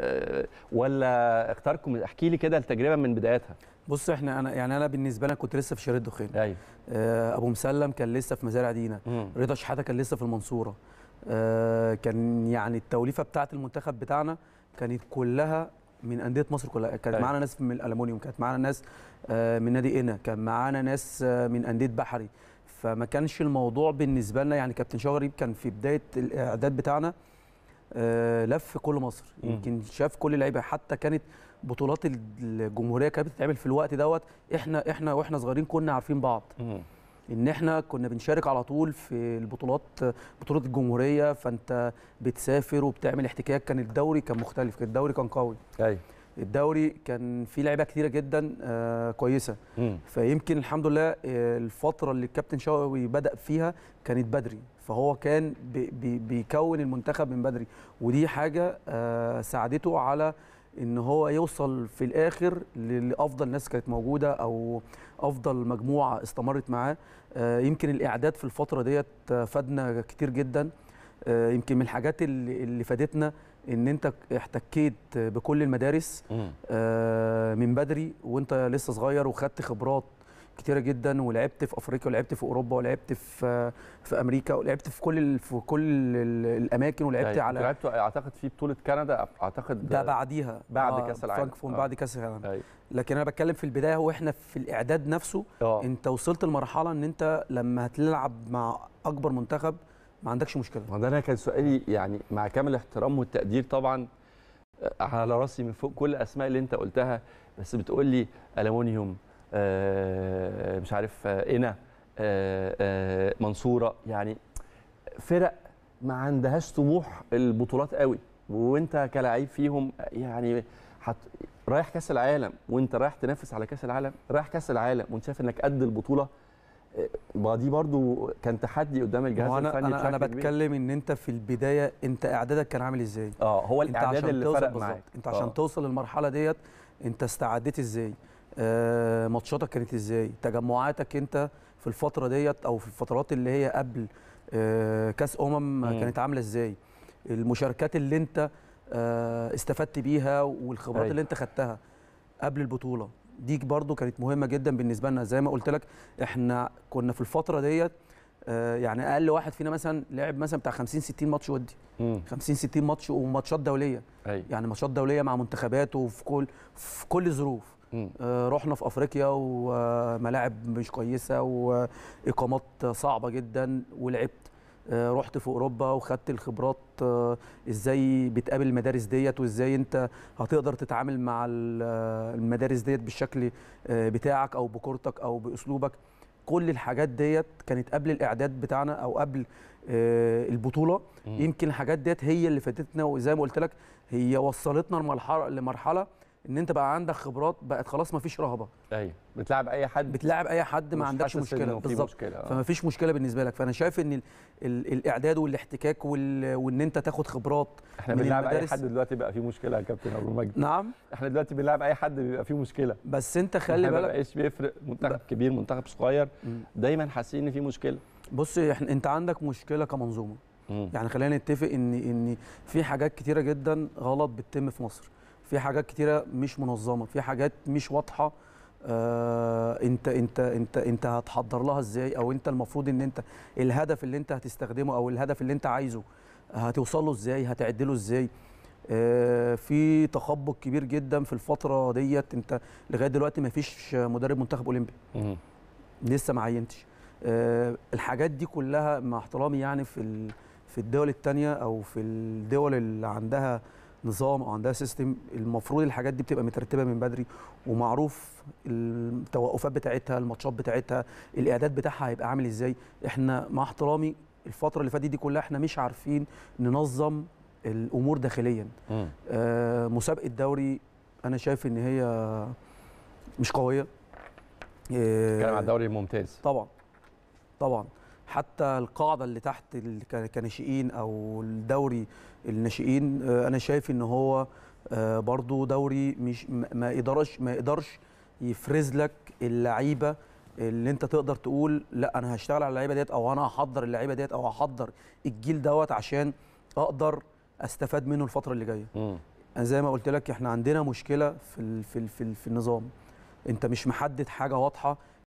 آه، ولا اختاركم احكي لي كده التجربه من بدايتها بص احنا انا يعني انا بالنسبه لنا كنت لسه في شارع الدخين ايوه آه، ابو مسلم كان لسه في مزارع دينا رضا شحاته كان لسه في المنصوره آه، كان يعني التوليفه بتاعه المنتخب بتاعنا كانت كلها من انديه مصر كلها كانت أيوة. معانا ناس من الالومنيوم كانت معانا ناس من نادي قنا كان معانا ناس من انديه بحري فما كانش الموضوع بالنسبه لنا يعني كابتن شغريب كان في بدايه الاعداد بتاعنا آه، لف كل مصر يمكن شاف كل اللعيبه حتى كانت بطولات الجمهوريه كانت بتتعمل في الوقت دوت احنا احنا واحنا صغيرين كنا عارفين بعض ان احنا كنا بنشارك على طول في البطولات بطوله الجمهوريه فانت بتسافر وبتعمل احتكاك كان الدوري كان مختلف كان الدوري كان قوي ايوه الدوري كان في لعيبه كتيره جدا آه، كويسه فيمكن الحمد لله آه، الفتره اللي الكابتن شوقي بدا فيها كانت بدري فهو كان بيكون المنتخب من بدري ودي حاجه آه، ساعدته على ان هو يوصل في الاخر لافضل ناس كانت موجوده او افضل مجموعه استمرت معاه يمكن الاعداد في الفتره ديت فادنا كتير جدا يمكن من الحاجات اللي فادتنا ان انت احتكيت بكل المدارس آه، من بدري وانت لسه صغير وخدت خبرات كتيره جدا ولعبت في افريقيا ولعبت في اوروبا ولعبت في في امريكا ولعبت في كل في كل الاماكن ولعبت طيب، على لعبت اعتقد في بطوله كندا اعتقد ده بعديها بعد آه كاس العالم آه. بعد كاس العالم آه. لكن انا بتكلم في البدايه واحنا في الاعداد نفسه آه. انت وصلت لمرحله ان انت لما هتلعب مع اكبر منتخب ما عندكش مشكله ما ده انا كان سؤالي يعني مع كامل الاحترام والتقدير طبعا آه، على راسي من فوق كل الاسماء اللي انت قلتها بس بتقول لي الومنيوم آه مش عارف آه، انا آه آه منصوره يعني فرق ما عندهاش طموح البطولات قوي وانت كلاعب فيهم يعني حت رايح كاس العالم وانت رايح تنافس على كاس العالم رايح كاس العالم وانت شايف انك قد البطوله بادي برضو كان تحدي قدام الجهاز الفني انا انا بتكلم ان انت في البدايه انت اعدادك كان عامل ازاي اه هو الاعداد اللي فرق معاك انت عشان أوه. توصل للمرحله ديت انت استعديت ازاي آه ماتشاتك كانت ازاي تجمعاتك انت في الفتره ديت او في الفترات اللي هي قبل آه كاس امم م. كانت عامله ازاي المشاركات اللي انت آه استفدت بيها والخبرات أي. أيوة. اللي انت خدتها قبل البطوله دي برضو كانت مهمه جدا بالنسبه لنا زي ما قلت لك احنا كنا في الفتره ديت آه، يعني اقل واحد فينا مثلا لعب مثلا بتاع 50 60 ماتش ودي 50 60 ماتش وماتشات دوليه أي. يعني ماتشات دوليه مع منتخبات وفي كل في كل الظروف آه، رحنا في افريقيا وملاعب آه، مش كويسه واقامات صعبه جدا ولعبت آه، رحت في اوروبا وخدت الخبرات آه، ازاي بتقابل المدارس ديت وازاي انت هتقدر تتعامل مع آه، المدارس ديت بالشكل بتاعك او بكورتك او باسلوبك كل الحاجات ديت كانت قبل الاعداد بتاعنا او قبل البطوله يمكن الحاجات ديت هي اللي فاتتنا وزي ما قلت لك هي وصلتنا لمرحله لمرحله ان انت بقى عندك خبرات بقت خلاص ما فيش رهبه ايوه بتلعب اي حد بتلعب اي حد ما عندكش مشكله بالظبط آه. فما فيش مشكله بالنسبه لك فانا شايف ان الـ الـ الاعداد والاحتكاك وال وان انت تاخد خبرات احنا بنلعب اي حد دلوقتي بقى فيه مشكله يا كابتن ابو مجد نعم احنا دلوقتي بنلعب اي حد بيبقى فيه مشكله بس انت خلي بالك ما بقاش بيفرق منتخب كبير منتخب صغير دايما حاسين ان في مشكله بص احنا انت عندك مشكله كمنظومه يعني خلينا نتفق ان ان في حاجات كتيره جدا غلط بتتم في مصر في حاجات كتيره مش منظمه في حاجات مش واضحه آه انت انت انت انت هتحضر لها ازاي او انت المفروض ان انت الهدف اللي انت هتستخدمه او الهدف اللي انت عايزه هتوصل له ازاي هتعدله ازاي آه في تخبط كبير جدا في الفتره ديت انت لغايه دلوقتي ما فيش مدرب منتخب اولمبي لسه ما عينتش آه الحاجات دي كلها مع احترامي يعني في في الدول الثانيه او في الدول اللي عندها نظام او عندها سيستم المفروض الحاجات دي بتبقى مترتبه من بدري ومعروف التوقفات بتاعتها الماتشات بتاعتها الاعداد بتاعها هيبقى عامل ازاي احنا مع احترامي الفتره اللي فاتت دي كلها احنا مش عارفين ننظم الامور داخليا آه مسابقه الدوري انا شايف ان هي مش قويه آه، بتتكلم آه عن الدوري الممتاز طبعا طبعا حتى القاعده اللي تحت كناشئين او الدوري الناشئين آه، انا شايف ان هو آه، برضو دوري مش ما يقدرش ما يقدرش يفرز لك اللعيبه اللي انت تقدر تقول لا انا هشتغل على اللعيبه ديت او انا هحضر اللعيبه ديت او هحضر الجيل دوت عشان اقدر استفاد منه الفتره اللي جايه انا زي ما قلت لك احنا عندنا مشكله في الـ في الـ في, في النظام انت مش محدد حاجه واضحه